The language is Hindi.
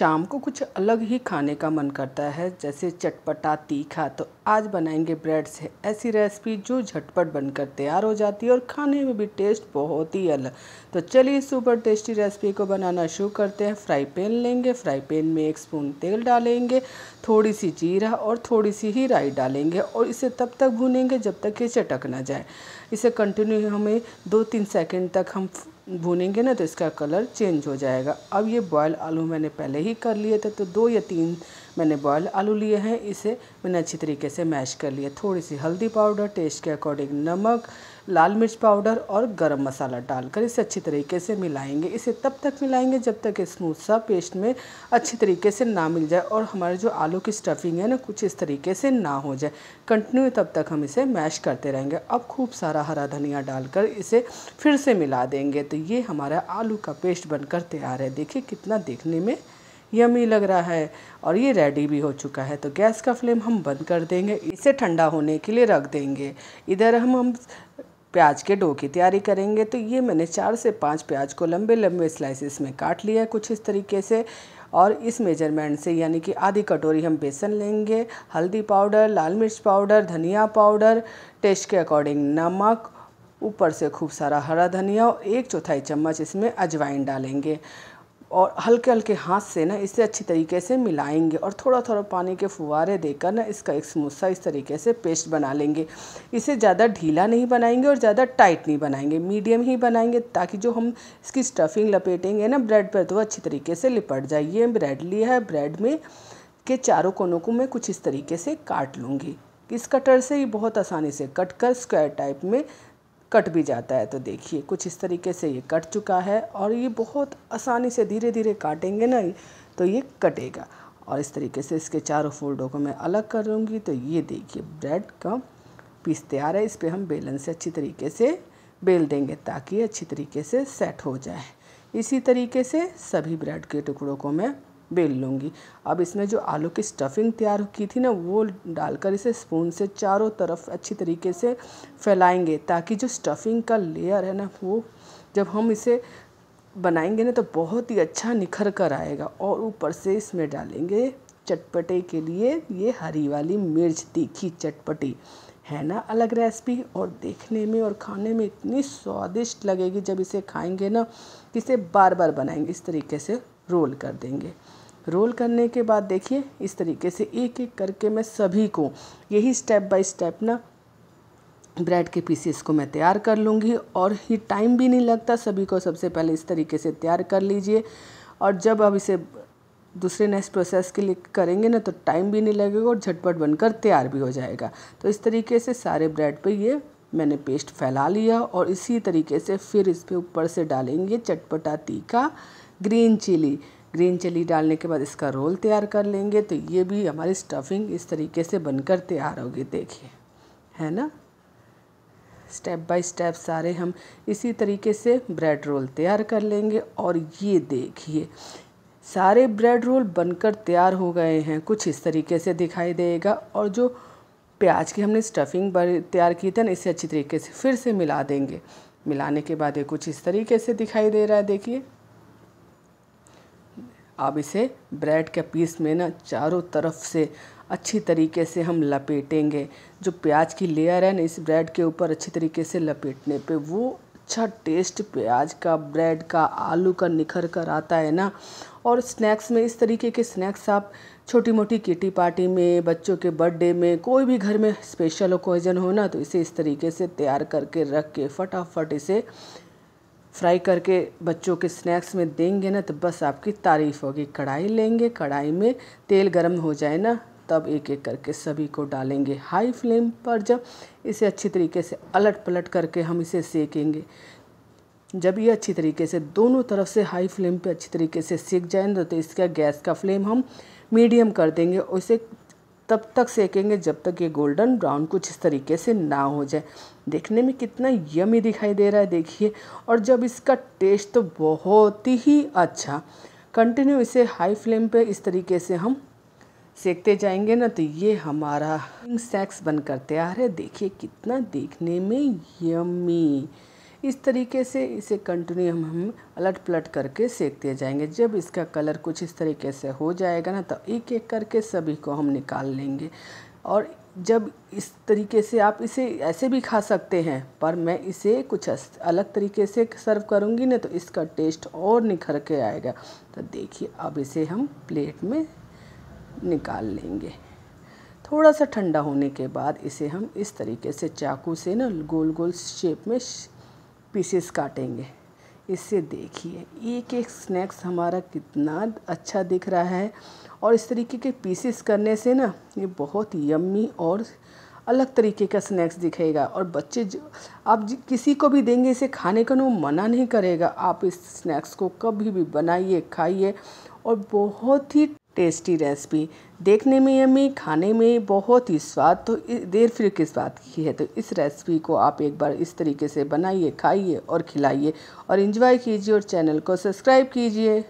शाम को कुछ अलग ही खाने का मन करता है जैसे चटपटा तीखा तो आज बनाएंगे ब्रेड से ऐसी रेसिपी जो झटपट बनकर तैयार हो जाती है और खाने में भी टेस्ट बहुत ही अलग तो चलिए सुपर टेस्टी रेसिपी को बनाना शुरू करते हैं फ्राई पैन लेंगे फ्राई पैन में एक स्पून तेल डालेंगे थोड़ी सी जीरा और थोड़ी सी ही राई डालेंगे और इसे तब तक भूनेंगे जब तक ये चटक ना जाए इसे कंटिन्यू हमें दो तीन सेकेंड तक हम भूनेंगे ना तो इसका कलर चेंज हो जाएगा अब ये बॉयल आलू मैंने पहले ही कर लिए थे तो दो या तीन मैंने बॉयल आलू लिए हैं इसे मैंने अच्छी तरीके से मैश कर लिया थोड़ी सी हल्दी पाउडर टेस्ट के अकॉर्डिंग नमक लाल मिर्च पाउडर और गरम मसाला डालकर इसे अच्छी तरीके से मिलाएंगे इसे तब तक मिलाएंगे जब तक स्मूथ सा पेस्ट में अच्छी तरीके से ना मिल जाए और हमारे जो आलू की स्टफिंग है ना कुछ इस तरीके से ना हो जाए कंटिन्यू तब तक हम इसे मैश करते रहेंगे अब खूब सारा हरा धनिया डालकर इसे फिर से मिला देंगे तो ये हमारा आलू का पेस्ट बनकर तैयार है देखिए कितना देखने में यमी लग रहा है और ये रेडी भी हो चुका है तो गैस का फ्लेम हम बंद कर देंगे इसे ठंडा होने के लिए रख देंगे इधर हम हम प्याज के डो की तैयारी करेंगे तो ये मैंने चार से पाँच प्याज को लंबे लंबे स्लाइसिस में काट लिया है कुछ इस तरीके से और इस मेजरमेंट से यानी कि आधी कटोरी हम बेसन लेंगे हल्दी पाउडर लाल मिर्च पाउडर धनिया पाउडर टेस्ट के अकॉर्डिंग नमक ऊपर से खूब सारा हरा धनिया और एक चौथाई चम्मच इसमें अजवाइन डालेंगे और हल्के हल्के हाथ से ना इसे अच्छी तरीके से मिलाएंगे और थोड़ा थोड़ा पानी के फुवारे देकर ना इसका एक समोसा इस तरीके से पेस्ट बना लेंगे इसे ज़्यादा ढीला नहीं बनाएंगे और ज़्यादा टाइट नहीं बनाएंगे मीडियम ही बनाएंगे ताकि जो हम इसकी स्टफिंग लपेटेंगे ना ब्रेड पर तो अच्छी तरीके से लिपट जाए ये ब्रेड लिया है ब्रेड में के चारों कोनों को मैं कुछ इस तरीके से काट लूँगी इस कटर से ही बहुत आसानी से कट कर स्क्वायर टाइप में कट भी जाता है तो देखिए कुछ इस तरीके से ये कट चुका है और ये बहुत आसानी से धीरे धीरे काटेंगे ना तो ये कटेगा और इस तरीके से इसके चारों फोल्डों को मैं अलग करूँगी तो ये देखिए ब्रेड का पीस तैयार है इस पर हम बेलन से अच्छी तरीके से बेल देंगे ताकि अच्छी तरीके से सेट हो जाए इसी तरीके से सभी ब्रेड के टुकड़ों को मैं बेल लूँगी अब इसमें जो आलू की स्टफिंग तैयार की थी ना वो डालकर इसे स्पून से चारों तरफ अच्छी तरीके से फैलाएंगे ताकि जो स्टफिंग का लेयर है ना वो जब हम इसे बनाएंगे ना तो बहुत ही अच्छा निखर कर आएगा और ऊपर से इसमें डालेंगे चटपटे के लिए ये हरी वाली मिर्च तीखी चटपटी है ना अलग रेसिपी और देखने में और खाने में इतनी स्वादिष्ट लगेगी जब इसे खाएंगे ना कि इसे बार बार बनाएंगे इस तरीके से रोल कर देंगे रोल करने के बाद देखिए इस तरीके से एक एक करके मैं सभी को यही स्टेप बाय स्टेप ना ब्रेड के पीसेस को मैं तैयार कर लूँगी और ये टाइम भी नहीं लगता सभी को सबसे पहले इस तरीके से तैयार कर लीजिए और जब आप इसे दूसरे नेक्स्ट प्रोसेस के लिए करेंगे ना तो टाइम भी नहीं लगेगा और झटपट बनकर तैयार भी हो जाएगा तो इस तरीके से सारे ब्रेड पे ये मैंने पेस्ट फैला लिया और इसी तरीके से फिर इस पर ऊपर से डालेंगे चटपटा तीखा ग्रीन चिली ग्रीन चिली डालने के बाद इसका रोल तैयार कर लेंगे तो ये भी हमारी स्टफिंग इस तरीके से बनकर तैयार होगी देखिए है ना स्टेप बाय स्टेप सारे हम इसी तरीके से ब्रेड रोल तैयार कर लेंगे और ये देखिए सारे ब्रेड रोल बनकर तैयार हो गए हैं कुछ इस तरीके से दिखाई देगा और जो प्याज की हमने स्टफिंग तैयार की थी ना इसे अच्छी तरीके से फिर से मिला देंगे मिलाने के बाद ये कुछ इस तरीके से दिखाई दे रहा है देखिए आप इसे ब्रेड के पीस में ना चारों तरफ से अच्छी तरीके से हम लपेटेंगे जो प्याज की लेयर है ना इस ब्रेड के ऊपर अच्छी तरीके से लपेटने पे वो अच्छा टेस्ट प्याज का ब्रेड का आलू का निखर कर आता है ना और स्नैक्स में इस तरीके के स्नैक्स आप छोटी मोटी किटी पार्टी में बच्चों के बर्थडे में कोई भी घर में स्पेशल ओकेजन हो ना तो इसे इस तरीके से तैयार करके रख के फटाफट इसे फ्राई करके बच्चों के स्नैक्स में देंगे ना तो बस आपकी तारीफ़ होगी कढ़ाई लेंगे कढ़ाई में तेल गर्म हो जाए ना तब एक एक करके सभी को डालेंगे हाई फ्लेम पर जब इसे अच्छी तरीके से अलट पलट करके हम इसे सेकेंगे जब ये अच्छी तरीके से दोनों तरफ से हाई फ्लेम पे अच्छी तरीके से सेक जाए तो इसका गैस का फ्लेम हम मीडियम कर देंगे और इसे तब तक सेकेंगे जब तक ये गोल्डन ब्राउन कुछ इस तरीके से ना हो जाए देखने में कितना यमी दिखाई दे रहा है देखिए और जब इसका टेस्ट तो बहुत ही अच्छा कंटिन्यू इसे हाई फ्लेम पे इस तरीके से हम सेकते जाएंगे ना तो ये हमारा सैक्स बनकर तैयार है देखिए कितना देखने में यमी इस तरीके से इसे कंटिन्यू हम अलट पलट करके सेकते जाएंगे जब इसका कलर कुछ इस तरीके से हो जाएगा ना तो एक एक करके सभी को हम निकाल लेंगे और जब इस तरीके से आप इसे ऐसे भी खा सकते हैं पर मैं इसे कुछ अलग तरीके से सर्व करूँगी ना तो इसका टेस्ट और निखर के आएगा तो देखिए अब इसे हम प्लेट में निकाल लेंगे थोड़ा सा ठंडा होने के बाद इसे हम इस तरीके से चाकू से ना गोल गोल शेप में पीसेस काटेंगे इससे देखिए एक एक स्नैक्स हमारा कितना अच्छा दिख रहा है और इस तरीके के पीसेस करने से ना ये बहुत यम्मी और अलग तरीके का स्नैक्स दिखेगा और बच्चे जो आप किसी को भी देंगे इसे खाने का वो मना नहीं करेगा आप इस स्नैक्स को कभी भी बनाइए खाइए और बहुत ही टेस्टी रेसिपी देखने में यमी खाने में बहुत ही स्वाद तो देर फिर किस बात की है तो इस रेसिपी को आप एक बार इस तरीके से बनाइए खाइए और खिलाइए और इन्जॉय कीजिए और चैनल को सब्सक्राइब कीजिए